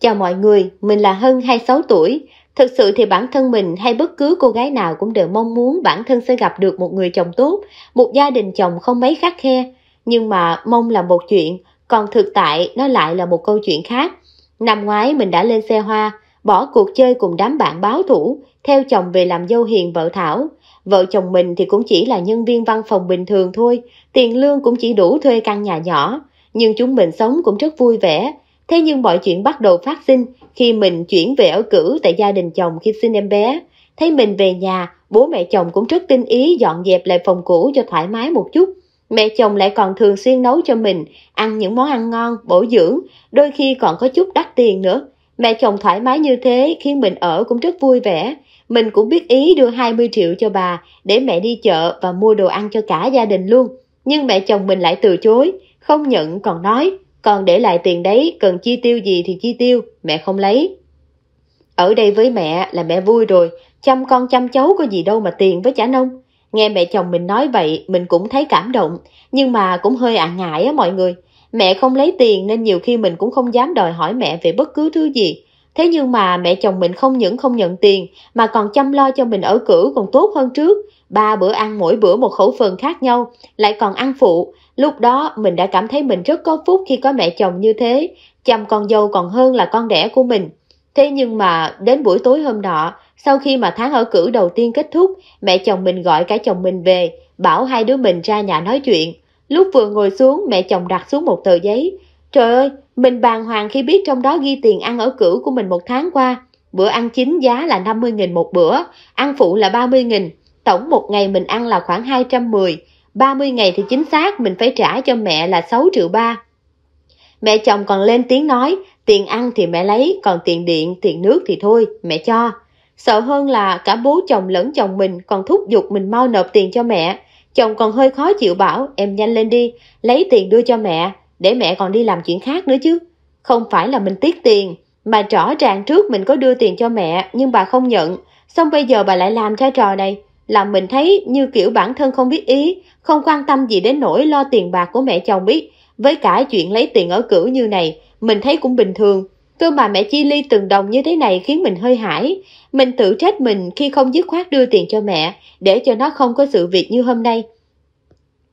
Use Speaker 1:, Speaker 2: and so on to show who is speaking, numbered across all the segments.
Speaker 1: Chào mọi người, mình là Hân 26 tuổi. Thực sự thì bản thân mình hay bất cứ cô gái nào cũng đều mong muốn bản thân sẽ gặp được một người chồng tốt, một gia đình chồng không mấy khắc khe. Nhưng mà mong là một chuyện, còn thực tại nó lại là một câu chuyện khác. Năm ngoái mình đã lên xe hoa, bỏ cuộc chơi cùng đám bạn báo thủ, theo chồng về làm dâu hiền vợ Thảo. Vợ chồng mình thì cũng chỉ là nhân viên văn phòng bình thường thôi, tiền lương cũng chỉ đủ thuê căn nhà nhỏ. Nhưng chúng mình sống cũng rất vui vẻ, Thế nhưng mọi chuyện bắt đầu phát sinh khi mình chuyển về ở cử tại gia đình chồng khi sinh em bé. Thấy mình về nhà, bố mẹ chồng cũng rất tinh ý dọn dẹp lại phòng cũ cho thoải mái một chút. Mẹ chồng lại còn thường xuyên nấu cho mình, ăn những món ăn ngon, bổ dưỡng, đôi khi còn có chút đắt tiền nữa. Mẹ chồng thoải mái như thế khiến mình ở cũng rất vui vẻ. Mình cũng biết ý đưa 20 triệu cho bà để mẹ đi chợ và mua đồ ăn cho cả gia đình luôn. Nhưng mẹ chồng mình lại từ chối, không nhận còn nói còn để lại tiền đấy, cần chi tiêu gì thì chi tiêu, mẹ không lấy. Ở đây với mẹ là mẹ vui rồi, chăm con chăm cháu có gì đâu mà tiền với chả nông. Nghe mẹ chồng mình nói vậy, mình cũng thấy cảm động, nhưng mà cũng hơi ạ ngại á mọi người. Mẹ không lấy tiền nên nhiều khi mình cũng không dám đòi hỏi mẹ về bất cứ thứ gì. Thế nhưng mà mẹ chồng mình không những không nhận tiền mà còn chăm lo cho mình ở cử còn tốt hơn trước ba bữa ăn mỗi bữa một khẩu phần khác nhau, lại còn ăn phụ. Lúc đó mình đã cảm thấy mình rất có phúc khi có mẹ chồng như thế, chăm con dâu còn hơn là con đẻ của mình. Thế nhưng mà đến buổi tối hôm nọ, sau khi mà tháng ở cử đầu tiên kết thúc, mẹ chồng mình gọi cả chồng mình về, bảo hai đứa mình ra nhà nói chuyện. Lúc vừa ngồi xuống, mẹ chồng đặt xuống một tờ giấy. Trời ơi, mình bàng hoàng khi biết trong đó ghi tiền ăn ở cử của mình một tháng qua. Bữa ăn chính giá là 50.000 một bữa, ăn phụ là 30.000 tổng một ngày mình ăn là khoảng 210, 30 ngày thì chính xác mình phải trả cho mẹ là 6 triệu ba. Mẹ chồng còn lên tiếng nói, tiền ăn thì mẹ lấy, còn tiền điện, tiền nước thì thôi, mẹ cho. Sợ hơn là cả bố chồng lẫn chồng mình còn thúc giục mình mau nộp tiền cho mẹ. Chồng còn hơi khó chịu bảo, em nhanh lên đi, lấy tiền đưa cho mẹ, để mẹ còn đi làm chuyện khác nữa chứ. Không phải là mình tiếc tiền, mà rõ ràng trước mình có đưa tiền cho mẹ nhưng bà không nhận, xong bây giờ bà lại làm ra trò này làm mình thấy như kiểu bản thân không biết ý, không quan tâm gì đến nỗi lo tiền bạc của mẹ chồng biết. Với cả chuyện lấy tiền ở cửu như này, mình thấy cũng bình thường. Cơ mà mẹ chi ly từng đồng như thế này khiến mình hơi hãi. Mình tự trách mình khi không dứt khoát đưa tiền cho mẹ, để cho nó không có sự việc như hôm nay.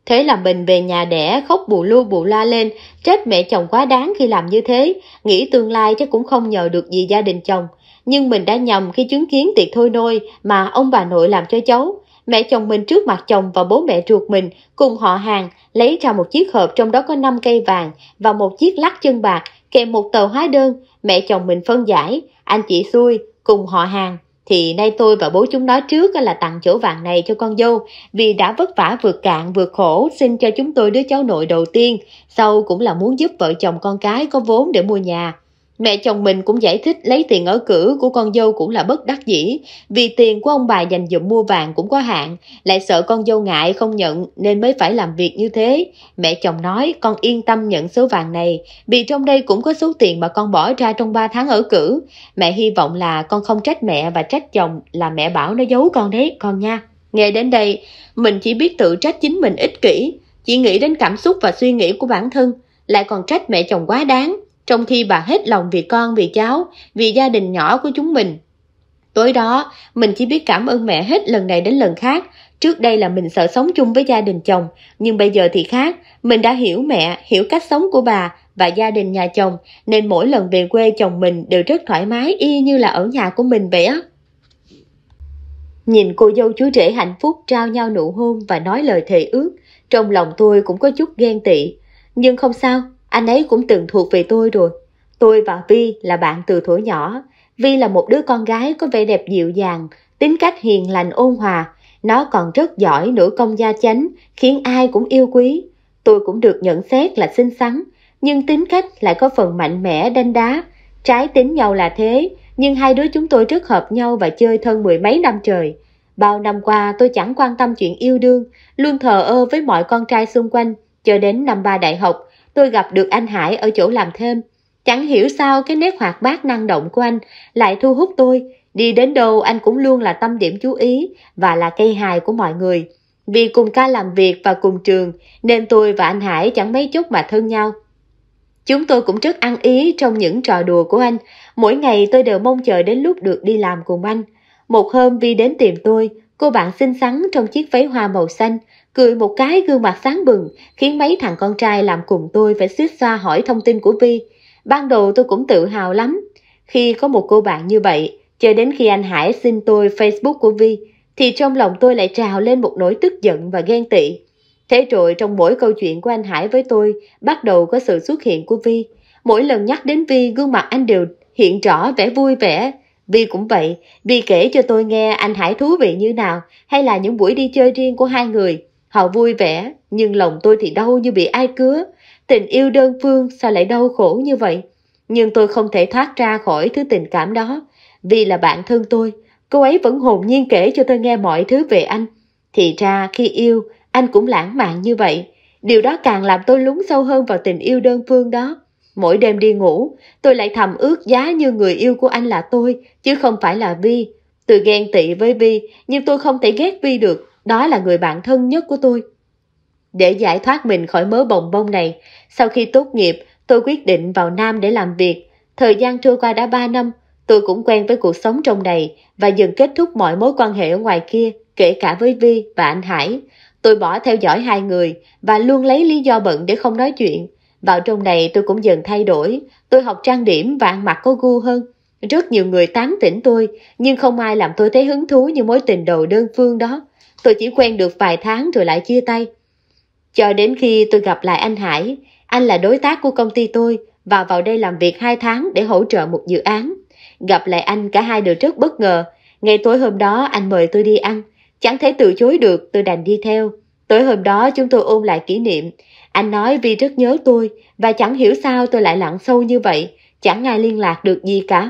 Speaker 1: Thế là mình về nhà đẻ khóc bù lu bù la lên, trách mẹ chồng quá đáng khi làm như thế, nghĩ tương lai chắc cũng không nhờ được gì gia đình chồng nhưng mình đã nhầm khi chứng kiến tiệc thôi nôi mà ông bà nội làm cho cháu. Mẹ chồng mình trước mặt chồng và bố mẹ ruột mình cùng họ hàng lấy ra một chiếc hộp trong đó có 5 cây vàng và một chiếc lắc chân bạc kèm một tờ hóa đơn. Mẹ chồng mình phân giải, anh chị xui cùng họ hàng. Thì nay tôi và bố chúng nói trước là tặng chỗ vàng này cho con dâu vì đã vất vả vượt cạn vượt khổ xin cho chúng tôi đứa cháu nội đầu tiên. Sau cũng là muốn giúp vợ chồng con cái có vốn để mua nhà. Mẹ chồng mình cũng giải thích lấy tiền ở cử của con dâu cũng là bất đắc dĩ, vì tiền của ông bà dành dụm mua vàng cũng có hạn, lại sợ con dâu ngại không nhận nên mới phải làm việc như thế. Mẹ chồng nói con yên tâm nhận số vàng này, vì trong đây cũng có số tiền mà con bỏ ra trong 3 tháng ở cử. Mẹ hy vọng là con không trách mẹ và trách chồng là mẹ bảo nó giấu con đấy, con nha. Nghe đến đây, mình chỉ biết tự trách chính mình ích kỷ, chỉ nghĩ đến cảm xúc và suy nghĩ của bản thân, lại còn trách mẹ chồng quá đáng trong khi bà hết lòng vì con, vì cháu, vì gia đình nhỏ của chúng mình. Tối đó, mình chỉ biết cảm ơn mẹ hết lần này đến lần khác. Trước đây là mình sợ sống chung với gia đình chồng, nhưng bây giờ thì khác. Mình đã hiểu mẹ, hiểu cách sống của bà và gia đình nhà chồng, nên mỗi lần về quê chồng mình đều rất thoải mái y như là ở nhà của mình vậy á. Nhìn cô dâu chú rể hạnh phúc trao nhau nụ hôn và nói lời thề ước, trong lòng tôi cũng có chút ghen tị. Nhưng không sao, anh ấy cũng từng thuộc về tôi rồi. Tôi và Vi là bạn từ thuở nhỏ. Vi là một đứa con gái có vẻ đẹp dịu dàng, tính cách hiền lành ôn hòa. Nó còn rất giỏi nữ công gia chánh, khiến ai cũng yêu quý. Tôi cũng được nhận xét là xinh xắn, nhưng tính cách lại có phần mạnh mẽ đanh đá. Trái tính nhau là thế, nhưng hai đứa chúng tôi rất hợp nhau và chơi thân mười mấy năm trời. Bao năm qua tôi chẳng quan tâm chuyện yêu đương, luôn thờ ơ với mọi con trai xung quanh, cho đến năm ba đại học tôi gặp được anh Hải ở chỗ làm thêm. Chẳng hiểu sao cái nét hoạt bát năng động của anh lại thu hút tôi. Đi đến đâu anh cũng luôn là tâm điểm chú ý và là cây hài của mọi người. Vì cùng ca làm việc và cùng trường nên tôi và anh Hải chẳng mấy chút mà thân nhau. Chúng tôi cũng rất ăn ý trong những trò đùa của anh. Mỗi ngày tôi đều mong chờ đến lúc được đi làm cùng anh. Một hôm Vi đến tìm tôi, cô bạn xinh xắn trong chiếc váy hoa màu xanh, Cười một cái gương mặt sáng bừng, khiến mấy thằng con trai làm cùng tôi phải suýt xoa hỏi thông tin của Vi. Ban đầu tôi cũng tự hào lắm. Khi có một cô bạn như vậy, cho đến khi anh Hải xin tôi Facebook của Vi, thì trong lòng tôi lại trào lên một nỗi tức giận và ghen tị. Thế rồi trong mỗi câu chuyện của anh Hải với tôi, bắt đầu có sự xuất hiện của Vi. Mỗi lần nhắc đến Vi, gương mặt anh đều hiện rõ vẻ vui vẻ. Vi cũng vậy, Vi kể cho tôi nghe anh Hải thú vị như nào, hay là những buổi đi chơi riêng của hai người. Họ vui vẻ, nhưng lòng tôi thì đau như bị ai cứa. Tình yêu đơn phương sao lại đau khổ như vậy? Nhưng tôi không thể thoát ra khỏi thứ tình cảm đó. Vì là bạn thân tôi, cô ấy vẫn hồn nhiên kể cho tôi nghe mọi thứ về anh. Thì ra khi yêu, anh cũng lãng mạn như vậy. Điều đó càng làm tôi lún sâu hơn vào tình yêu đơn phương đó. Mỗi đêm đi ngủ, tôi lại thầm ước giá như người yêu của anh là tôi, chứ không phải là Vi. Tôi ghen tị với Vi, nhưng tôi không thể ghét Vi được đó là người bạn thân nhất của tôi. Để giải thoát mình khỏi mớ bồng bông này, sau khi tốt nghiệp, tôi quyết định vào Nam để làm việc. Thời gian trôi qua đã 3 năm, tôi cũng quen với cuộc sống trong này và dần kết thúc mọi mối quan hệ ở ngoài kia, kể cả với Vi và anh Hải. Tôi bỏ theo dõi hai người và luôn lấy lý do bận để không nói chuyện. Vào trong này tôi cũng dần thay đổi, tôi học trang điểm và ăn mặc có gu hơn. Rất nhiều người tán tỉnh tôi, nhưng không ai làm tôi thấy hứng thú như mối tình đầu đơn phương đó tôi chỉ quen được vài tháng rồi lại chia tay. Cho đến khi tôi gặp lại anh Hải, anh là đối tác của công ty tôi và vào đây làm việc 2 tháng để hỗ trợ một dự án. Gặp lại anh cả hai đều rất bất ngờ. Ngày tối hôm đó anh mời tôi đi ăn. Chẳng thể từ chối được, tôi đành đi theo. Tối hôm đó chúng tôi ôn lại kỷ niệm. Anh nói vì rất nhớ tôi và chẳng hiểu sao tôi lại lặng sâu như vậy, chẳng ai liên lạc được gì cả.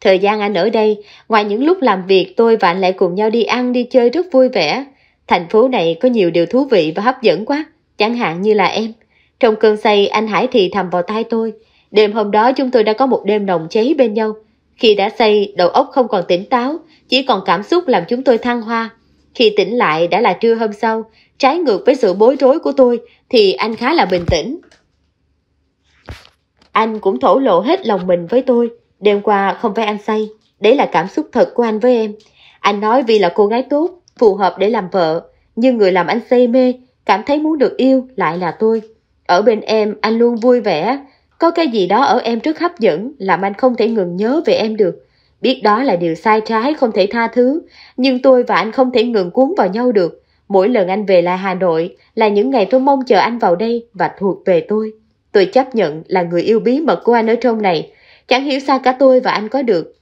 Speaker 1: Thời gian anh ở đây, ngoài những lúc làm việc tôi và anh lại cùng nhau đi ăn đi chơi rất vui vẻ. Thành phố này có nhiều điều thú vị và hấp dẫn quá, chẳng hạn như là em. Trong cơn say anh Hải thì thầm vào tai tôi. Đêm hôm đó chúng tôi đã có một đêm nồng cháy bên nhau. Khi đã say, đầu óc không còn tỉnh táo, chỉ còn cảm xúc làm chúng tôi thăng hoa. Khi tỉnh lại đã là trưa hôm sau, trái ngược với sự bối rối của tôi thì anh khá là bình tĩnh. Anh cũng thổ lộ hết lòng mình với tôi, Đêm qua không phải anh say, đấy là cảm xúc thật của anh với em. Anh nói vì là cô gái tốt, phù hợp để làm vợ, nhưng người làm anh say mê, cảm thấy muốn được yêu lại là tôi. Ở bên em anh luôn vui vẻ, có cái gì đó ở em rất hấp dẫn làm anh không thể ngừng nhớ về em được. Biết đó là điều sai trái không thể tha thứ, nhưng tôi và anh không thể ngừng cuốn vào nhau được. Mỗi lần anh về lại Hà Nội là những ngày tôi mong chờ anh vào đây và thuộc về tôi. Tôi chấp nhận là người yêu bí mật của anh ở trong này, Chẳng hiểu sao cả tôi và anh có được.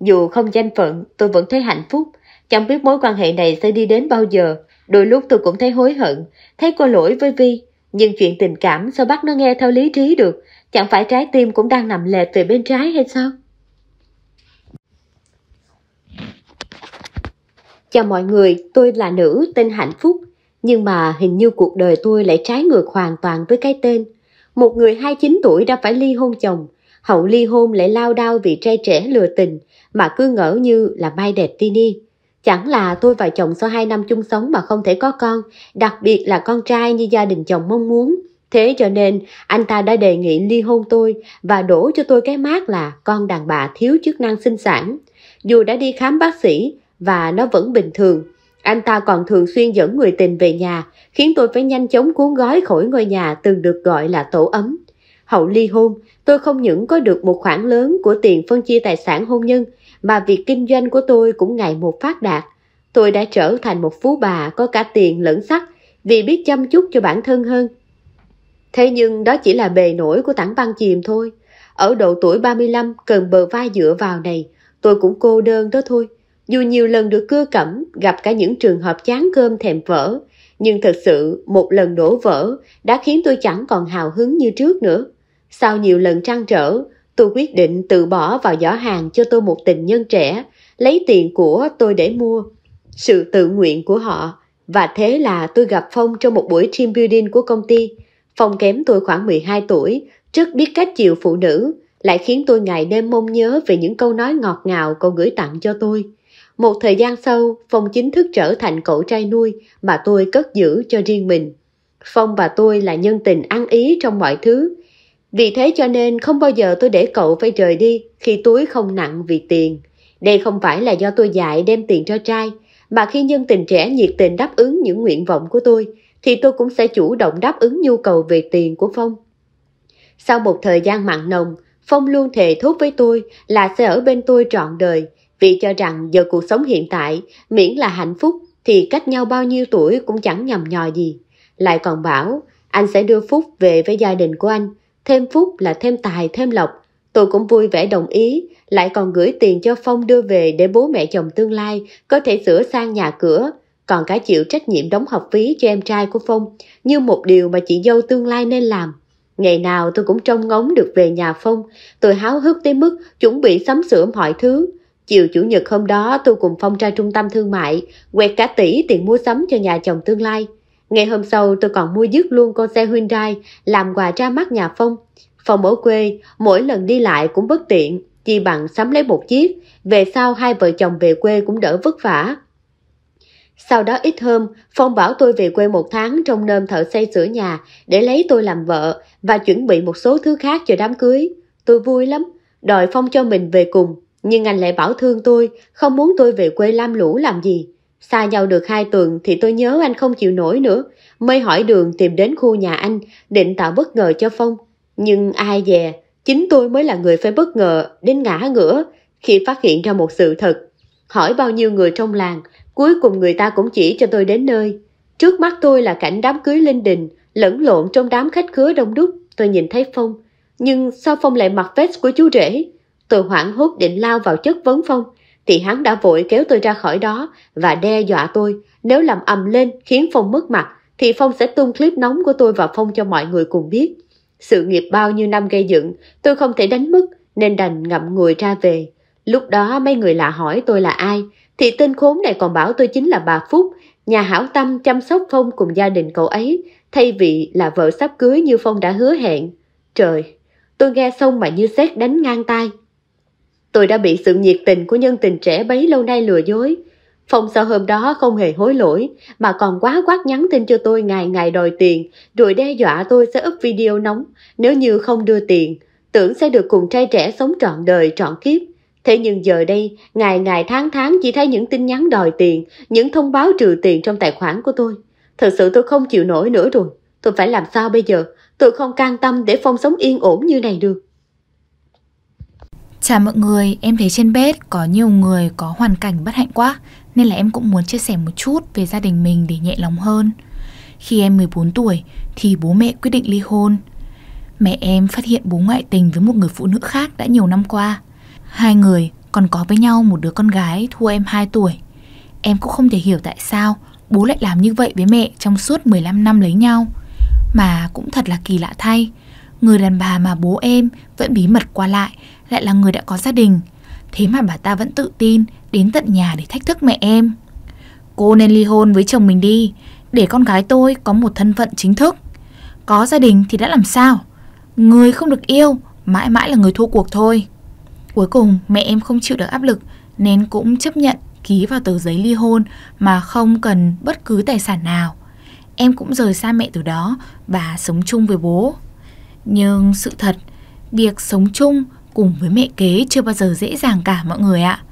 Speaker 1: Dù không danh phận, tôi vẫn thấy hạnh phúc. Chẳng biết mối quan hệ này sẽ đi đến bao giờ. Đôi lúc tôi cũng thấy hối hận, thấy có lỗi với Vi. Nhưng chuyện tình cảm sao bắt nó nghe theo lý trí được? Chẳng phải trái tim cũng đang nằm lệch về bên trái hay sao? Chào mọi người, tôi là nữ tên Hạnh Phúc. Nhưng mà hình như cuộc đời tôi lại trái ngược hoàn toàn với cái tên. Một người 29 tuổi đã phải ly hôn chồng, Hậu ly hôn lại lao đao vì trai trẻ lừa tình mà cứ ngỡ như là Mai Đẹp Tini. Chẳng là tôi và chồng sau 2 năm chung sống mà không thể có con, đặc biệt là con trai như gia đình chồng mong muốn. Thế cho nên anh ta đã đề nghị ly hôn tôi và đổ cho tôi cái mát là con đàn bà thiếu chức năng sinh sản. Dù đã đi khám bác sĩ và nó vẫn bình thường, anh ta còn thường xuyên dẫn người tình về nhà, khiến tôi phải nhanh chóng cuốn gói khỏi ngôi nhà từng được gọi là tổ ấm. Hậu ly hôn, Tôi không những có được một khoản lớn của tiền phân chia tài sản hôn nhân, mà việc kinh doanh của tôi cũng ngày một phát đạt. Tôi đã trở thành một phú bà có cả tiền lẫn sắc vì biết chăm chút cho bản thân hơn. Thế nhưng đó chỉ là bề nổi của tảng băng chìm thôi. Ở độ tuổi 35 cần bờ vai dựa vào này, tôi cũng cô đơn đó thôi. Dù nhiều lần được cưa cẩm, gặp cả những trường hợp chán cơm thèm vỡ, nhưng thật sự một lần đổ vỡ đã khiến tôi chẳng còn hào hứng như trước nữa. Sau nhiều lần trăn trở, tôi quyết định từ bỏ vào giỏ hàng cho tôi một tình nhân trẻ, lấy tiền của tôi để mua. Sự tự nguyện của họ, và thế là tôi gặp Phong trong một buổi team building của công ty. Phong kém tôi khoảng 12 tuổi, rất biết cách chịu phụ nữ, lại khiến tôi ngày đêm mong nhớ về những câu nói ngọt ngào cậu gửi tặng cho tôi. Một thời gian sau, Phong chính thức trở thành cậu trai nuôi mà tôi cất giữ cho riêng mình. Phong và tôi là nhân tình ăn ý trong mọi thứ, vì thế cho nên không bao giờ tôi để cậu phải rời đi khi túi không nặng vì tiền. Đây không phải là do tôi dạy đem tiền cho trai, mà khi nhân tình trẻ nhiệt tình đáp ứng những nguyện vọng của tôi, thì tôi cũng sẽ chủ động đáp ứng nhu cầu về tiền của Phong. Sau một thời gian mặn nồng, Phong luôn thề thốt với tôi là sẽ ở bên tôi trọn đời, vì cho rằng giờ cuộc sống hiện tại, miễn là hạnh phúc thì cách nhau bao nhiêu tuổi cũng chẳng nhầm nhò gì. Lại còn bảo, anh sẽ đưa Phúc về với gia đình của anh, Thêm phúc là thêm tài thêm lộc, tôi cũng vui vẻ đồng ý, lại còn gửi tiền cho Phong đưa về để bố mẹ chồng tương lai có thể sửa sang nhà cửa, còn cả chịu trách nhiệm đóng học phí cho em trai của Phong, như một điều mà chị dâu tương lai nên làm. Ngày nào tôi cũng trông ngóng được về nhà Phong, tôi háo hức tới mức chuẩn bị sắm sửa mọi thứ. Chiều chủ nhật hôm đó tôi cùng Phong ra trung tâm thương mại, quẹt cả tỷ tiền mua sắm cho nhà chồng tương lai. Ngày hôm sau tôi còn mua dứt luôn con xe Hyundai làm quà ra mắt nhà Phong. Phong ở quê, mỗi lần đi lại cũng bất tiện, chi bằng sắm lấy một chiếc, về sau hai vợ chồng về quê cũng đỡ vất vả. Sau đó ít hôm, Phong bảo tôi về quê một tháng trong nơm thợ xây sửa nhà để lấy tôi làm vợ và chuẩn bị một số thứ khác cho đám cưới. Tôi vui lắm, đòi Phong cho mình về cùng, nhưng anh lại bảo thương tôi, không muốn tôi về quê lam lũ làm gì. Xa nhau được hai tuần thì tôi nhớ anh không chịu nổi nữa, mới hỏi đường tìm đến khu nhà anh, định tạo bất ngờ cho Phong. Nhưng ai dè, chính tôi mới là người phải bất ngờ đến ngã ngửa khi phát hiện ra một sự thật. Hỏi bao nhiêu người trong làng, cuối cùng người ta cũng chỉ cho tôi đến nơi. Trước mắt tôi là cảnh đám cưới linh đình, lẫn lộn trong đám khách khứa đông đúc, tôi nhìn thấy Phong. Nhưng sao Phong lại mặc vest của chú rể? Tôi hoảng hốt định lao vào chất vấn Phong, thì hắn đã vội kéo tôi ra khỏi đó và đe dọa tôi, nếu làm ầm lên khiến Phong mất mặt thì Phong sẽ tung clip nóng của tôi và Phong cho mọi người cùng biết. Sự nghiệp bao nhiêu năm gây dựng, tôi không thể đánh mất nên đành ngậm ngùi ra về. Lúc đó mấy người lạ hỏi tôi là ai, thì tên khốn này còn bảo tôi chính là bà Phúc, nhà hảo tâm chăm sóc Phong cùng gia đình cậu ấy, thay vì là vợ sắp cưới như Phong đã hứa hẹn. Trời, tôi nghe xong mà như xét đánh ngang tai Tôi đã bị sự nhiệt tình của nhân tình trẻ bấy lâu nay lừa dối. Phong sau hôm đó không hề hối lỗi, mà còn quá quát nhắn tin cho tôi ngày ngày đòi tiền, rồi đe dọa tôi sẽ up video nóng nếu như không đưa tiền. Tưởng sẽ được cùng trai trẻ sống trọn đời, trọn kiếp. Thế nhưng giờ đây, ngày ngày tháng tháng chỉ thấy những tin nhắn đòi tiền, những thông báo trừ tiền trong tài khoản của tôi. Thật sự tôi không chịu nổi nữa rồi. Tôi phải làm sao bây giờ? Tôi không can tâm để Phong
Speaker 2: sống yên ổn như này được. Chào mọi người, em thấy trên bếp có nhiều người có hoàn cảnh bất hạnh quá Nên là em cũng muốn chia sẻ một chút về gia đình mình để nhẹ lòng hơn Khi em 14 tuổi thì bố mẹ quyết định ly hôn Mẹ em phát hiện bố ngoại tình với một người phụ nữ khác đã nhiều năm qua Hai người còn có với nhau một đứa con gái thua em 2 tuổi Em cũng không thể hiểu tại sao bố lại làm như vậy với mẹ trong suốt 15 năm lấy nhau Mà cũng thật là kỳ lạ thay Người đàn bà mà bố em vẫn bí mật qua lại lại là người đã có gia đình. Thế mà bà ta vẫn tự tin đến tận nhà để thách thức mẹ em. Cô nên ly hôn với chồng mình đi, để con gái tôi có một thân phận chính thức. Có gia đình thì đã làm sao? Người không được yêu, mãi mãi là người thua cuộc thôi. Cuối cùng mẹ em không chịu được áp lực nên cũng chấp nhận ký vào tờ giấy ly hôn mà không cần bất cứ tài sản nào. Em cũng rời xa mẹ từ đó và sống chung với bố. Nhưng sự thật, việc sống chung cùng với mẹ kế chưa bao giờ dễ dàng cả mọi người ạ.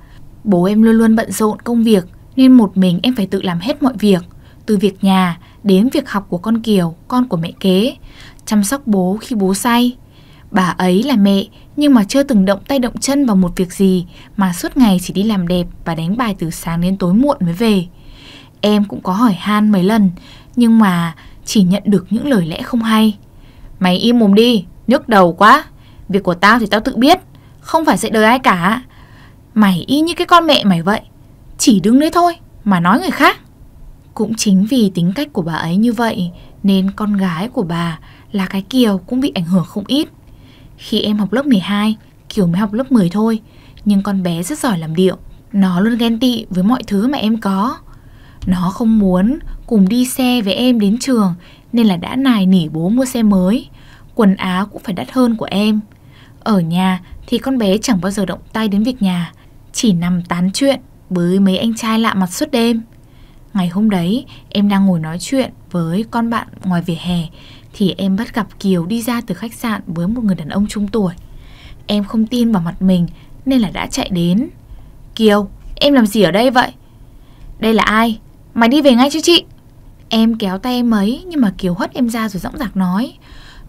Speaker 2: Bố em luôn luôn bận rộn công việc nên một mình em phải tự làm hết mọi việc, từ việc nhà đến việc học của con Kiều, con của mẹ kế, chăm sóc bố khi bố say. Bà ấy là mẹ nhưng mà chưa từng động tay động chân vào một việc gì mà suốt ngày chỉ đi làm đẹp và đánh bài từ sáng đến tối muộn mới về. Em cũng có hỏi han mấy lần nhưng mà chỉ nhận được những lời lẽ không hay. Mày im mồm đi, nhức đầu quá, Việc của tao thì tao tự biết Không phải sẽ đời ai cả Mày y như cái con mẹ mày vậy Chỉ đứng đấy thôi mà nói người khác Cũng chính vì tính cách của bà ấy như vậy Nên con gái của bà là cái Kiều cũng bị ảnh hưởng không ít Khi em học lớp 12 Kiều mới học lớp 10 thôi Nhưng con bé rất giỏi làm điệu Nó luôn ghen tị với mọi thứ mà em có Nó không muốn cùng đi xe với em đến trường Nên là đã nài nỉ bố mua xe mới Quần áo cũng phải đắt hơn của em ở nhà thì con bé chẳng bao giờ động tay đến việc nhà, chỉ nằm tán chuyện với mấy anh trai lạ mặt suốt đêm. Ngày hôm đấy, em đang ngồi nói chuyện với con bạn ngoài vỉa hè thì em bắt gặp Kiều đi ra từ khách sạn với một người đàn ông trung tuổi. Em không tin vào mặt mình nên là đã chạy đến. Kiều, em làm gì ở đây vậy? Đây là ai? Mày đi về ngay cho chị. Em kéo tay em ấy nhưng mà Kiều hất em ra rồi dõng dạc nói.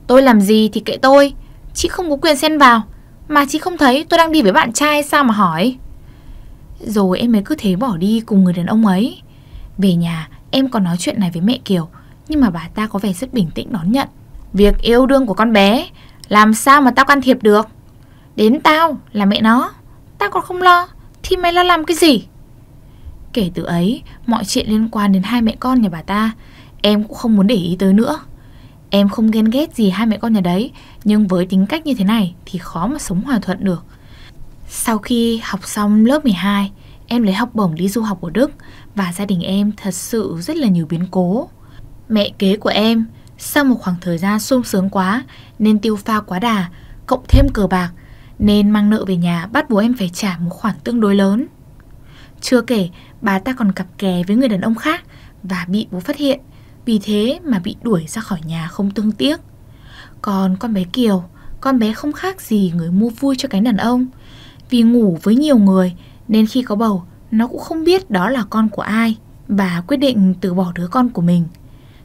Speaker 2: Tôi làm gì thì kệ tôi, Chị không có quyền xen vào Mà chị không thấy tôi đang đi với bạn trai sao mà hỏi Rồi em ấy cứ thế bỏ đi cùng người đàn ông ấy Về nhà em còn nói chuyện này với mẹ Kiều Nhưng mà bà ta có vẻ rất bình tĩnh đón nhận Việc yêu đương của con bé Làm sao mà tao can thiệp được Đến tao là mẹ nó Tao còn không lo Thì mày lo làm cái gì Kể từ ấy Mọi chuyện liên quan đến hai mẹ con nhà bà ta Em cũng không muốn để ý tới nữa Em không ghen ghét gì hai mẹ con nhà đấy, nhưng với tính cách như thế này thì khó mà sống hòa thuận được. Sau khi học xong lớp 12, em lấy học bổng đi du học ở Đức và gia đình em thật sự rất là nhiều biến cố. Mẹ kế của em sau một khoảng thời gian sung sướng quá nên tiêu pha quá đà, cộng thêm cờ bạc nên mang nợ về nhà bắt bố em phải trả một khoản tương đối lớn. Chưa kể, bà ta còn cặp kè với người đàn ông khác và bị bố phát hiện vì thế mà bị đuổi ra khỏi nhà không tương tiếc Còn con bé Kiều Con bé không khác gì người mua vui cho cái đàn ông Vì ngủ với nhiều người Nên khi có bầu Nó cũng không biết đó là con của ai Và quyết định từ bỏ đứa con của mình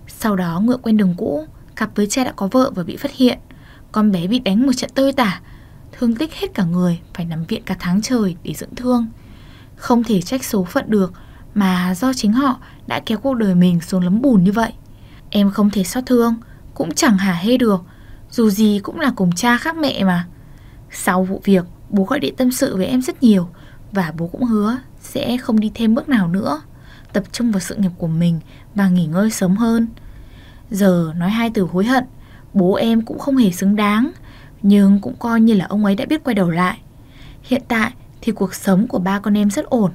Speaker 2: Sau đó ngựa quen đường cũ Cặp với cha đã có vợ và bị phát hiện Con bé bị đánh một trận tơi tả Thương tích hết cả người Phải nằm viện cả tháng trời để dưỡng thương Không thể trách số phận được mà do chính họ đã kéo cuộc đời mình xuống lấm bùn như vậy. Em không thể xót thương, cũng chẳng hả hê được, dù gì cũng là cùng cha khác mẹ mà. Sau vụ việc, bố gọi điện tâm sự với em rất nhiều và bố cũng hứa sẽ không đi thêm bước nào nữa, tập trung vào sự nghiệp của mình và nghỉ ngơi sớm hơn. Giờ nói hai từ hối hận, bố em cũng không hề xứng đáng, nhưng cũng coi như là ông ấy đã biết quay đầu lại. Hiện tại thì cuộc sống của ba con em rất ổn.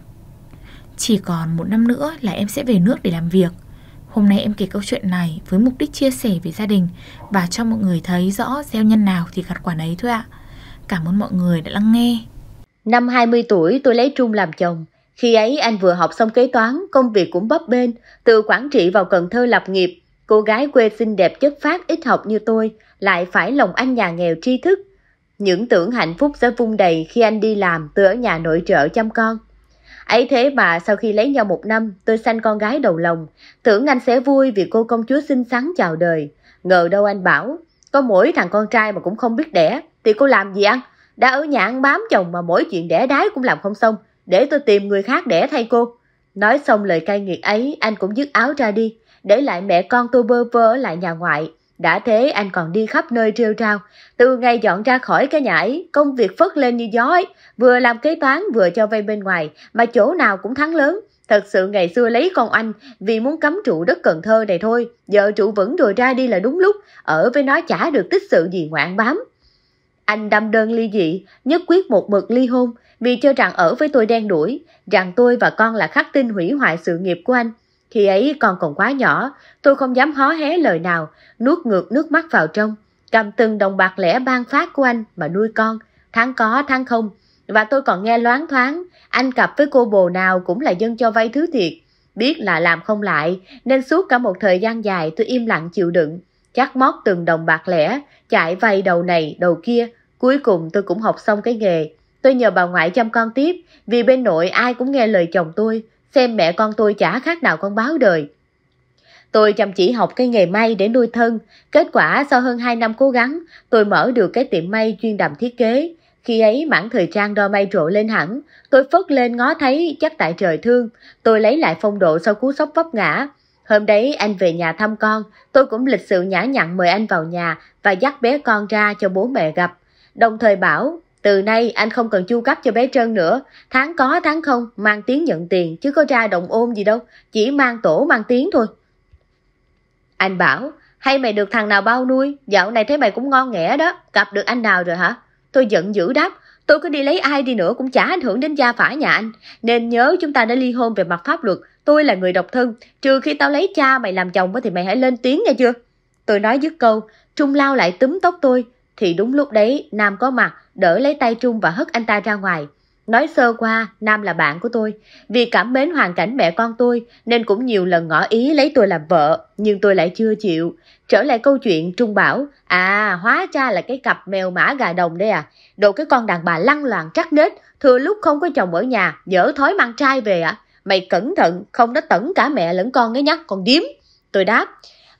Speaker 2: Chỉ còn một năm nữa là em sẽ về nước để làm việc Hôm nay em kể câu chuyện này với mục đích chia sẻ với gia đình Và cho mọi người thấy rõ gieo nhân nào thì gặt quả nấy thôi ạ Cảm ơn mọi người đã lắng nghe Năm
Speaker 1: 20 tuổi tôi lấy Trung làm chồng Khi ấy anh vừa học xong kế toán, công việc cũng bấp bênh Từ quản Trị vào Cần Thơ lập nghiệp Cô gái quê xinh đẹp chất phát ít học như tôi Lại phải lòng anh nhà nghèo tri thức những tưởng hạnh phúc sẽ vung đầy khi anh đi làm, tôi ở nhà nội trợ chăm con. Ấy thế mà sau khi lấy nhau một năm, tôi sanh con gái đầu lòng. Tưởng anh sẽ vui vì cô công chúa xinh xắn chào đời. Ngờ đâu anh bảo, có mỗi thằng con trai mà cũng không biết đẻ, thì cô làm gì ăn? Đã ở nhà ăn bám chồng mà mỗi chuyện đẻ đái cũng làm không xong, để tôi tìm người khác đẻ thay cô. Nói xong lời cay nghiệt ấy, anh cũng dứt áo ra đi, để lại mẹ con tôi bơ vơ ở lại nhà ngoại. Đã thế anh còn đi khắp nơi trêu trao. Từ ngày dọn ra khỏi cái nhà ấy, công việc phất lên như gió ấy. Vừa làm kế toán vừa cho vay bên ngoài, mà chỗ nào cũng thắng lớn. Thật sự ngày xưa lấy con anh vì muốn cấm trụ đất Cần Thơ này thôi. Giờ trụ vẫn rồi ra đi là đúng lúc. Ở với nó chả được tích sự gì ngoạn bám. Anh đâm đơn ly dị, nhất quyết một mực ly hôn vì cho rằng ở với tôi đen đuổi, rằng tôi và con là khắc tinh hủy hoại sự nghiệp của anh. Khi ấy con còn quá nhỏ, tôi không dám hó hé lời nào, nuốt ngược nước mắt vào trong, cầm từng đồng bạc lẻ ban phát của anh mà nuôi con, tháng có tháng không. Và tôi còn nghe loáng thoáng, anh cặp với cô bồ nào cũng là dân cho vay thứ thiệt. Biết là làm không lại, nên suốt cả một thời gian dài tôi im lặng chịu đựng, chắc mót từng đồng bạc lẻ, chạy vay đầu này, đầu kia. Cuối cùng tôi cũng học xong cái nghề. Tôi nhờ bà ngoại chăm con tiếp, vì bên nội ai cũng nghe lời chồng tôi, xem mẹ con tôi chả khác nào con báo đời. Tôi chăm chỉ học cái nghề may để nuôi thân. Kết quả sau hơn 2 năm cố gắng, tôi mở được cái tiệm may chuyên đầm thiết kế. Khi ấy mảng thời trang đo may rộ lên hẳn, tôi phớt lên ngó thấy chắc tại trời thương. Tôi lấy lại phong độ sau cú sốc vấp ngã. Hôm đấy anh về nhà thăm con, tôi cũng lịch sự nhã nhặn mời anh vào nhà và dắt bé con ra cho bố mẹ gặp. Đồng thời bảo từ nay anh không cần chu cấp cho bé Trân nữa, tháng có tháng không, mang tiếng nhận tiền chứ có ra động ôm gì đâu, chỉ mang tổ mang tiếng thôi. Anh bảo, hay mày được thằng nào bao nuôi, dạo này thấy mày cũng ngon nghẻ đó, gặp được anh nào rồi hả? Tôi giận dữ đáp, tôi có đi lấy ai đi nữa cũng chả ảnh hưởng đến gia phả nhà anh, nên nhớ chúng ta đã ly hôn về mặt pháp luật, tôi là người độc thân, trừ khi tao lấy cha mày làm chồng thì mày hãy lên tiếng nghe chưa? Tôi nói dứt câu, Trung lao lại túm tóc tôi, thì đúng lúc đấy Nam có mặt, đỡ lấy tay Trung và hất anh ta ra ngoài. Nói sơ qua, Nam là bạn của tôi. Vì cảm mến hoàn cảnh mẹ con tôi nên cũng nhiều lần ngỏ ý lấy tôi làm vợ, nhưng tôi lại chưa chịu. Trở lại câu chuyện Trung bảo, à hóa ra là cái cặp mèo mã gà đồng đây à. Đồ cái con đàn bà lăng loàn trắc nết, thừa lúc không có chồng ở nhà, dở thói mang trai về à. Mày cẩn thận, không đã tẩn cả mẹ lẫn con ấy nhá, còn điếm. Tôi đáp,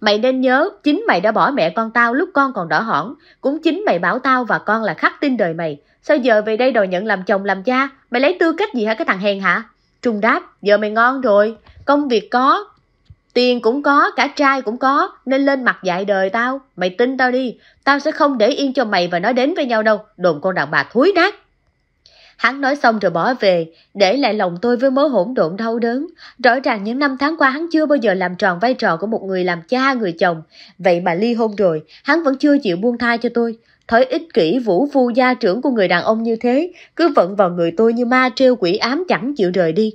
Speaker 1: Mày nên nhớ, chính mày đã bỏ mẹ con tao lúc con còn đỏ hỏn. Cũng chính mày bảo tao và con là khắc tin đời mày. Sao giờ về đây đòi nhận làm chồng làm cha? Mày lấy tư cách gì hả cái thằng hèn hả? Trung đáp, giờ mày ngon rồi. Công việc có, tiền cũng có, cả trai cũng có. Nên lên mặt dạy đời tao. Mày tin tao đi, tao sẽ không để yên cho mày và nói đến với nhau đâu. Đồn con đàn bà thúi nát. Hắn nói xong rồi bỏ về, để lại lòng tôi với mớ hỗn độn đau đớn. Rõ ràng những năm tháng qua hắn chưa bao giờ làm tròn vai trò của một người làm cha, người chồng. Vậy mà ly hôn rồi, hắn vẫn chưa chịu buông thai cho tôi. Thói ích kỷ vũ phu gia trưởng của người đàn ông như thế, cứ vận vào người tôi như ma trêu quỷ ám chẳng chịu rời đi.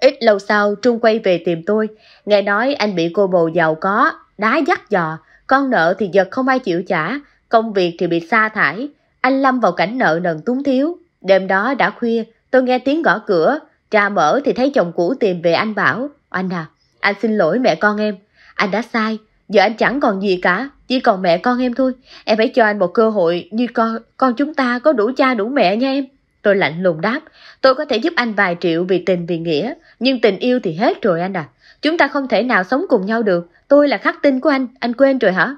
Speaker 1: Ít lâu sau, Trung quay về tìm tôi. Nghe nói anh bị cô bầu giàu có, đá dắt dò, con nợ thì giật không ai chịu trả, công việc thì bị sa thải. Anh lâm vào cảnh nợ nần túng thiếu, Đêm đó đã khuya, tôi nghe tiếng gõ cửa, ra mở thì thấy chồng cũ tìm về anh bảo, anh à, anh xin lỗi mẹ con em, anh đã sai, giờ anh chẳng còn gì cả, chỉ còn mẹ con em thôi, em phải cho anh một cơ hội như con, con chúng ta có đủ cha đủ mẹ nha em. Tôi lạnh lùng đáp, tôi có thể giúp anh vài triệu vì tình vì nghĩa, nhưng tình yêu thì hết rồi anh à. Chúng ta không thể nào sống cùng nhau được, tôi là khắc tinh của anh, anh quên rồi hả?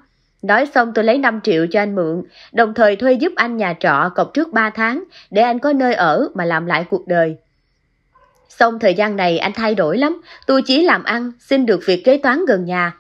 Speaker 1: Nói xong tôi lấy 5 triệu cho anh mượn, đồng thời thuê giúp anh nhà trọ cọc trước 3 tháng để anh có nơi ở mà làm lại cuộc đời. Xong thời gian này anh thay đổi lắm, tôi chỉ làm ăn, xin được việc kế toán gần nhà.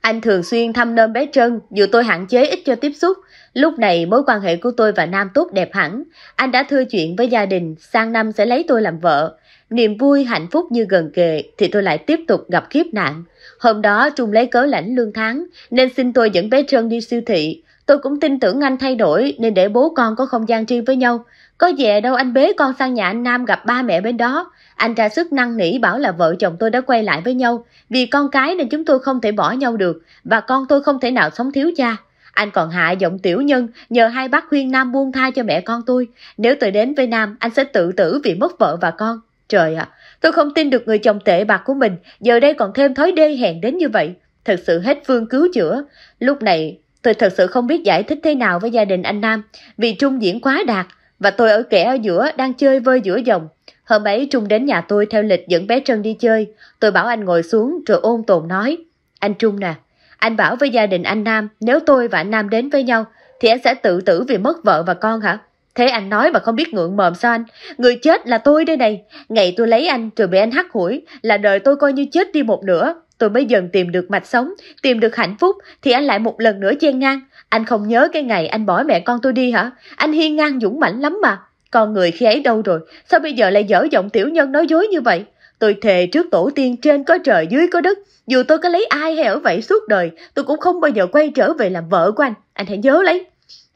Speaker 1: Anh thường xuyên thăm nơm bé Trân, dù tôi hạn chế ít cho tiếp xúc. Lúc này mối quan hệ của tôi và Nam tốt đẹp hẳn. Anh đã thưa chuyện với gia đình, sang năm sẽ lấy tôi làm vợ. Niềm vui hạnh phúc như gần kề thì tôi lại tiếp tục gặp kiếp nạn. Hôm đó Trung lấy cớ lãnh lương tháng nên xin tôi dẫn bé Trân đi siêu thị. Tôi cũng tin tưởng anh thay đổi nên để bố con có không gian riêng với nhau. Có về đâu anh bế con sang nhà anh Nam gặp ba mẹ bên đó. Anh ra sức năng nỉ bảo là vợ chồng tôi đã quay lại với nhau. Vì con cái nên chúng tôi không thể bỏ nhau được và con tôi không thể nào sống thiếu cha. Anh còn hạ giọng tiểu nhân nhờ hai bác khuyên Nam buông tha cho mẹ con tôi. Nếu tôi đến với Nam, anh sẽ tự tử vì mất vợ và con. Trời ạ, tôi không tin được người chồng tệ bạc của mình, giờ đây còn thêm thói đê hèn đến như vậy. Thật sự hết phương cứu chữa. Lúc này, tôi thật sự không biết giải thích thế nào với gia đình anh Nam, vì Trung diễn quá đạt, và tôi ở kẻ ở giữa đang chơi vơi giữa dòng. Hôm ấy Trung đến nhà tôi theo lịch dẫn bé Trân đi chơi. Tôi bảo anh ngồi xuống rồi ôn tồn nói. Anh Trung nè, anh bảo với gia đình anh Nam nếu tôi và anh Nam đến với nhau thì anh sẽ tự tử vì mất vợ và con hả? Thế anh nói mà không biết ngượng mồm sao anh? Người chết là tôi đây này. Ngày tôi lấy anh rồi bị anh hắt hủi là đời tôi coi như chết đi một nửa. Tôi mới dần tìm được mạch sống, tìm được hạnh phúc thì anh lại một lần nữa chen ngang. Anh không nhớ cái ngày anh bỏ mẹ con tôi đi hả? Anh hiên ngang dũng mãnh lắm mà. Con người khi ấy đâu rồi? Sao bây giờ lại dở giọng tiểu nhân nói dối như vậy? Tôi thề trước tổ tiên trên có trời dưới có đất. Dù tôi có lấy ai hay ở vậy suốt đời, tôi cũng không bao giờ quay trở về làm vợ của anh. Anh hãy nhớ lấy.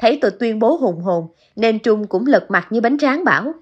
Speaker 1: Thấy tôi tuyên bố hùng hồn, nên Trung cũng lật mặt như bánh tráng bảo.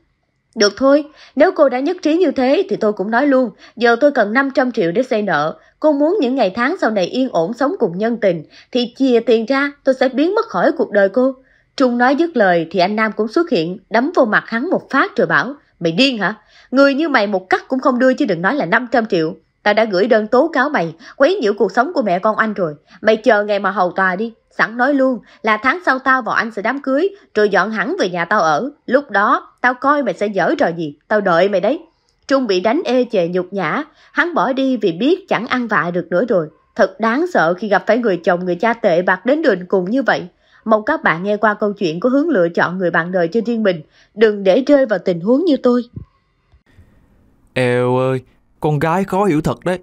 Speaker 1: Được thôi, nếu cô đã nhất trí như thế thì tôi cũng nói luôn, giờ tôi cần 500 triệu để xây nợ. Cô muốn những ngày tháng sau này yên ổn sống cùng nhân tình, thì chia tiền ra tôi sẽ biến mất khỏi cuộc đời cô. Trung nói dứt lời thì anh Nam cũng xuất hiện, đấm vô mặt hắn một phát rồi bảo, mày điên hả? Người như mày một cắt cũng không đưa chứ đừng nói là 500 triệu. Ta đã gửi đơn tố cáo mày, quấy nhiễu cuộc sống của mẹ con anh rồi. Mày chờ ngày mà hầu tòa đi. Sẵn nói luôn là tháng sau tao vào anh sẽ đám cưới, rồi dọn hẳn về nhà tao ở. Lúc đó, tao coi mày sẽ dở trò gì. Tao đợi mày đấy. Trung bị đánh ê chề nhục nhã. Hắn bỏ đi vì biết chẳng ăn vạ được nữa rồi. Thật đáng sợ khi gặp phải người chồng, người cha tệ bạc đến đường cùng như vậy. Mong các bạn nghe qua câu chuyện của hướng lựa chọn người bạn đời cho riêng mình. Đừng để rơi vào tình huống như tôi.
Speaker 3: Eo ơi! Con gái khó hiểu thật đấy.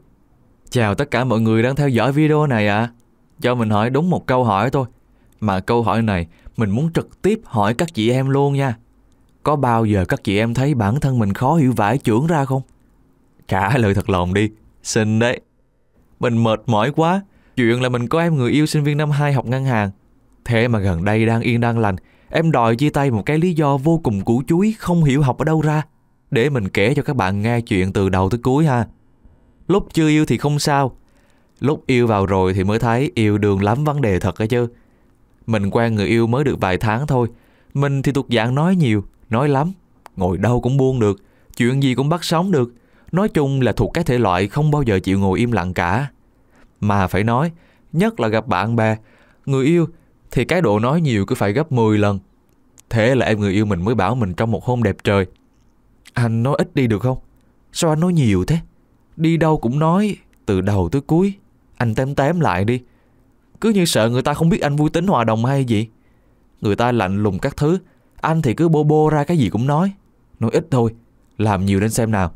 Speaker 3: Chào tất cả mọi người đang theo dõi video này ạ. À. Cho mình hỏi đúng một câu hỏi thôi. Mà câu hỏi này mình muốn trực tiếp hỏi các chị em luôn nha. Có bao giờ các chị em thấy bản thân mình khó hiểu vải trưởng ra không? Trả lời thật lòng đi. Xin đấy. Mình mệt mỏi quá. Chuyện là mình có em người yêu sinh viên năm 2 học ngân hàng. Thế mà gần đây đang yên đang lành, em đòi chia tay một cái lý do vô cùng củ chuối không hiểu học ở đâu ra để mình kể cho các bạn nghe chuyện từ đầu tới cuối ha. Lúc chưa yêu thì không sao, lúc yêu vào rồi thì mới thấy yêu đương lắm vấn đề thật ấy chứ. Mình quen người yêu mới được vài tháng thôi, mình thì tục dạng nói nhiều, nói lắm, ngồi đâu cũng buông được, chuyện gì cũng bắt sóng được. Nói chung là thuộc cái thể loại không bao giờ chịu ngồi im lặng cả. Mà phải nói, nhất là gặp bạn bè, người yêu thì cái độ nói nhiều cứ phải gấp 10 lần. Thế là em người yêu mình mới bảo mình trong một hôm đẹp trời, anh nói ít đi được không? Sao anh nói nhiều thế? Đi đâu cũng nói, từ đầu tới cuối. Anh tém tém lại đi. Cứ như sợ người ta không biết anh vui tính hòa đồng hay gì. Người ta lạnh lùng các thứ. Anh thì cứ bô bô ra cái gì cũng nói. Nói ít thôi, làm nhiều lên xem nào.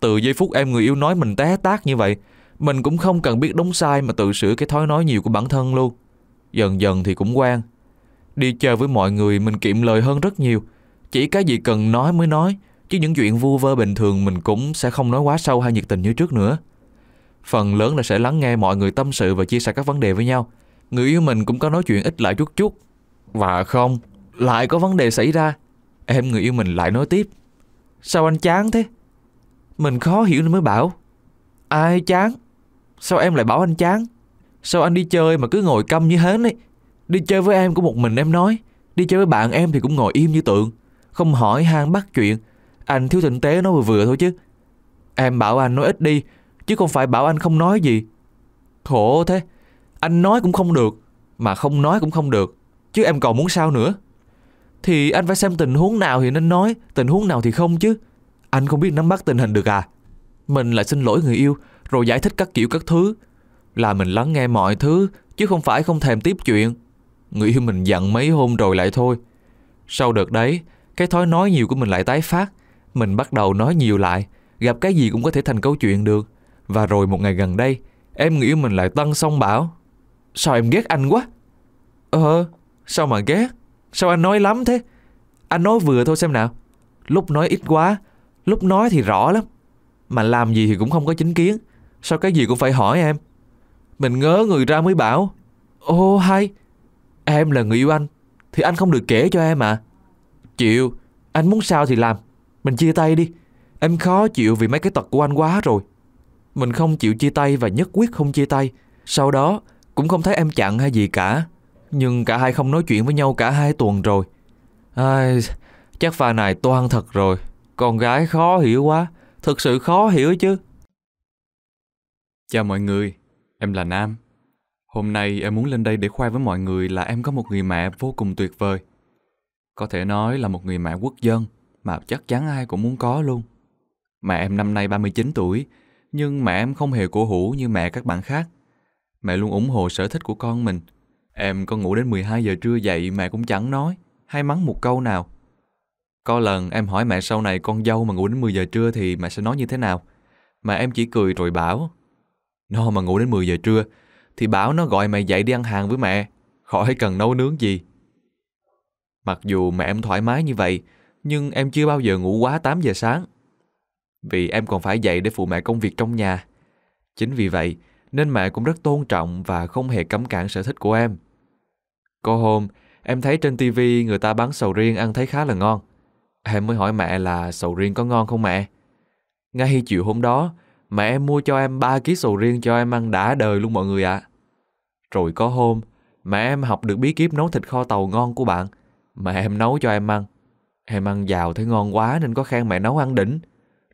Speaker 3: Từ giây phút em người yêu nói mình té tác như vậy, mình cũng không cần biết đúng sai mà tự sửa cái thói nói nhiều của bản thân luôn. Dần dần thì cũng quen. Đi chơi với mọi người mình kiệm lời hơn rất nhiều. Chỉ cái gì cần nói mới nói, Chứ những chuyện vu vơ bình thường mình cũng sẽ không nói quá sâu hay nhiệt tình như trước nữa. Phần lớn là sẽ lắng nghe mọi người tâm sự và chia sẻ các vấn đề với nhau. Người yêu mình cũng có nói chuyện ít lại chút chút. Và không, lại có vấn đề xảy ra. Em người yêu mình lại nói tiếp. Sao anh chán thế? Mình khó hiểu nên mới bảo. Ai chán? Sao em lại bảo anh chán? Sao anh đi chơi mà cứ ngồi câm như hến ấy? Đi chơi với em cũng một mình em nói. Đi chơi với bạn em thì cũng ngồi im như tượng. Không hỏi han bắt chuyện anh thiếu tinh tế nói vừa vừa thôi chứ Em bảo anh nói ít đi Chứ không phải bảo anh không nói gì Khổ thế Anh nói cũng không được Mà không nói cũng không được Chứ em còn muốn sao nữa Thì anh phải xem tình huống nào thì nên nói Tình huống nào thì không chứ Anh không biết nắm bắt tình hình được à Mình lại xin lỗi người yêu Rồi giải thích các kiểu các thứ Là mình lắng nghe mọi thứ Chứ không phải không thèm tiếp chuyện Người yêu mình giận mấy hôm rồi lại thôi Sau đợt đấy Cái thói nói nhiều của mình lại tái phát mình bắt đầu nói nhiều lại, gặp cái gì cũng có thể thành câu chuyện được. Và rồi một ngày gần đây, em nghĩ mình lại tăng song bảo. Sao em ghét anh quá? Ờ, sao mà ghét? Sao anh nói lắm thế? Anh nói vừa thôi xem nào. Lúc nói ít quá, lúc nói thì rõ lắm. Mà làm gì thì cũng không có chính kiến. Sao cái gì cũng phải hỏi em? Mình ngớ người ra mới bảo. Ô hay, em là người yêu anh, thì anh không được kể cho em à. Chịu, anh muốn sao thì làm. Mình chia tay đi Em khó chịu vì mấy cái tật của anh quá rồi Mình không chịu chia tay và nhất quyết không chia tay Sau đó cũng không thấy em chặn hay gì cả Nhưng cả hai không nói chuyện với nhau cả hai tuần rồi Ai, Chắc pha này toan thật rồi Con gái khó hiểu quá Thực sự khó hiểu chứ Chào mọi người Em là Nam Hôm nay em muốn lên đây để khoe với mọi người là em có một người mẹ vô cùng tuyệt vời. Có thể nói là một người mẹ quốc dân, mà chắc chắn ai cũng muốn có luôn. Mẹ em năm nay 39 tuổi, nhưng mẹ em không hề cổ hủ như mẹ các bạn khác. Mẹ luôn ủng hộ sở thích của con mình. Em có ngủ đến 12 giờ trưa dậy mẹ cũng chẳng nói, hay mắng một câu nào. Có lần em hỏi mẹ sau này con dâu mà ngủ đến 10 giờ trưa thì mẹ sẽ nói như thế nào? Mà em chỉ cười rồi bảo, nó mà ngủ đến 10 giờ trưa thì bảo nó gọi mày dậy đi ăn hàng với mẹ, khỏi cần nấu nướng gì. Mặc dù mẹ em thoải mái như vậy, nhưng em chưa bao giờ ngủ quá 8 giờ sáng. Vì em còn phải dậy để phụ mẹ công việc trong nhà. Chính vì vậy, nên mẹ cũng rất tôn trọng và không hề cấm cản sở thích của em. Có hôm, em thấy trên tivi người ta bán sầu riêng ăn thấy khá là ngon. Em mới hỏi mẹ là sầu riêng có ngon không mẹ? Ngay chiều hôm đó, mẹ em mua cho em 3 ký sầu riêng cho em ăn đã đời luôn mọi người ạ. À. Rồi có hôm, mẹ em học được bí kíp nấu thịt kho tàu ngon của bạn. Mẹ em nấu cho em ăn, Em ăn giàu thấy ngon quá nên có khen mẹ nấu ăn đỉnh.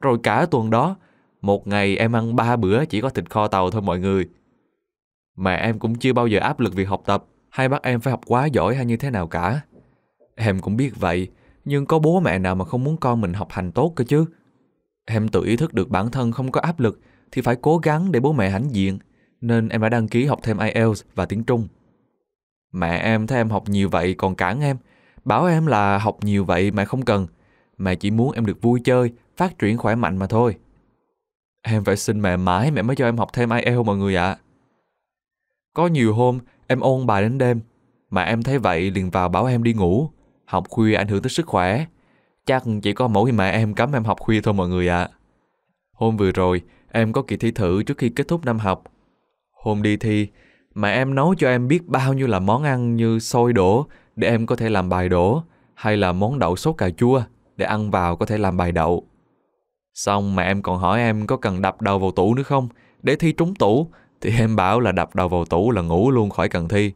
Speaker 3: Rồi cả tuần đó, một ngày em ăn ba bữa chỉ có thịt kho tàu thôi mọi người. Mẹ em cũng chưa bao giờ áp lực việc học tập hay bắt em phải học quá giỏi hay như thế nào cả. Em cũng biết vậy, nhưng có bố mẹ nào mà không muốn con mình học hành tốt cơ chứ. Em tự ý thức được bản thân không có áp lực thì phải cố gắng để bố mẹ hãnh diện, nên em đã đăng ký học thêm IELTS và tiếng Trung. Mẹ em thấy em học nhiều vậy còn cản em, Bảo em là học nhiều vậy mà không cần, mẹ chỉ muốn em được vui chơi, phát triển khỏe mạnh mà thôi. Em phải xin mẹ mãi mẹ mới cho em học thêm IELTS mọi người ạ. À. Có nhiều hôm em ôn bài đến đêm, mà em thấy vậy liền vào bảo em đi ngủ, học khuya ảnh hưởng tới sức khỏe. Chắc chỉ có mỗi mẹ em cấm em học khuya thôi mọi người ạ. À. Hôm vừa rồi, em có kỳ thi thử trước khi kết thúc năm học. Hôm đi thi, mẹ em nấu cho em biết bao nhiêu là món ăn như sôi đổ, để em có thể làm bài đổ hay là món đậu sốt cà chua để ăn vào có thể làm bài đậu. Xong mà em còn hỏi em có cần đập đầu vào tủ nữa không để thi trúng tủ thì em bảo là đập đầu vào tủ là ngủ luôn khỏi cần thi.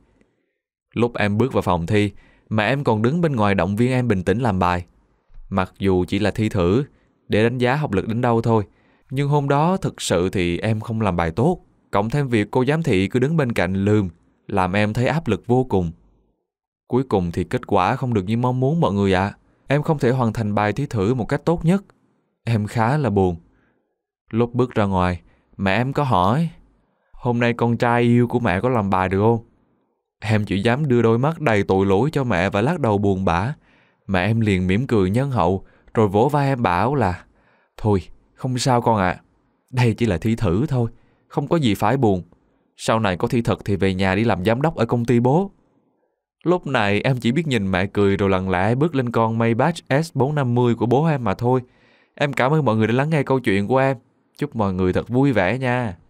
Speaker 3: Lúc em bước vào phòng thi mà em còn đứng bên ngoài động viên em bình tĩnh làm bài. Mặc dù chỉ là thi thử để đánh giá học lực đến đâu thôi, nhưng hôm đó thực sự thì em không làm bài tốt, cộng thêm việc cô giám thị cứ đứng bên cạnh lườm, làm em thấy áp lực vô cùng. Cuối cùng thì kết quả không được như mong muốn mọi người ạ. À. Em không thể hoàn thành bài thi thử một cách tốt nhất. Em khá là buồn. Lúc bước ra ngoài, mẹ em có hỏi Hôm nay con trai yêu của mẹ có làm bài được không? Em chỉ dám đưa đôi mắt đầy tội lỗi cho mẹ và lắc đầu buồn bã. Mẹ em liền mỉm cười nhân hậu rồi vỗ vai em bảo là Thôi, không sao con ạ. À. Đây chỉ là thi thử thôi, không có gì phải buồn. Sau này có thi thật thì về nhà đi làm giám đốc ở công ty bố. Lúc này em chỉ biết nhìn mẹ cười rồi lặng lẽ bước lên con Maybach S450 của bố em mà thôi. Em cảm ơn mọi người đã lắng nghe câu chuyện của em. Chúc mọi người thật vui vẻ nha.